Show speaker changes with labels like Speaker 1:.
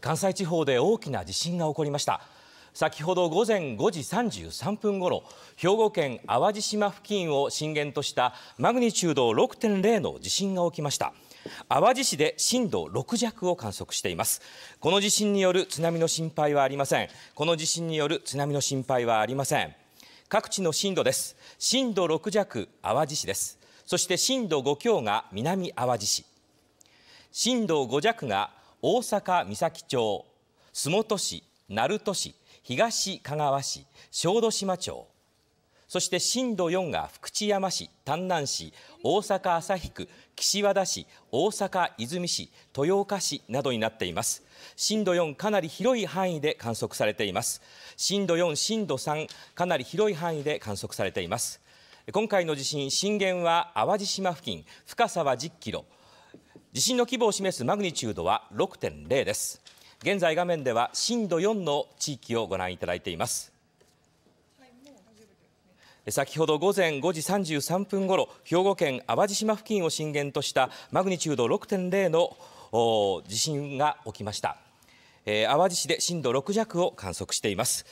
Speaker 1: 関西地方で大きな地震が起こりました先ほど午前5時33分ごろ兵庫県淡路島付近を震源としたマグニチュード6.0の地震が起きました淡路市で震度6弱を観測していますこの地震による津波の心配はありませんこの地震による津波の心配はありません各地の震度です震度6弱淡路市ですそして震度5強が南淡路市震度5弱が大阪三崎町洲本市鳴門市東香川市小豆島町そして震度4が福知山市、丹南市、大阪旭区、岸和田市、大阪和泉市、豊岡市などになっています。震度4かなり広い範囲で観測されています。震度4、震度3かなり広い範囲で観測されています。今回の地震、震源は淡路島付近、深さは10キロ、地震の規模を示すマグニチュードは6.0です現在画面では震度4の地域をご覧いただいています先ほど午前5時33分ごろ兵庫県淡路島付近を震源としたマグニチュード6.0の地震が起きました、え淡路市で震度6弱を観測しています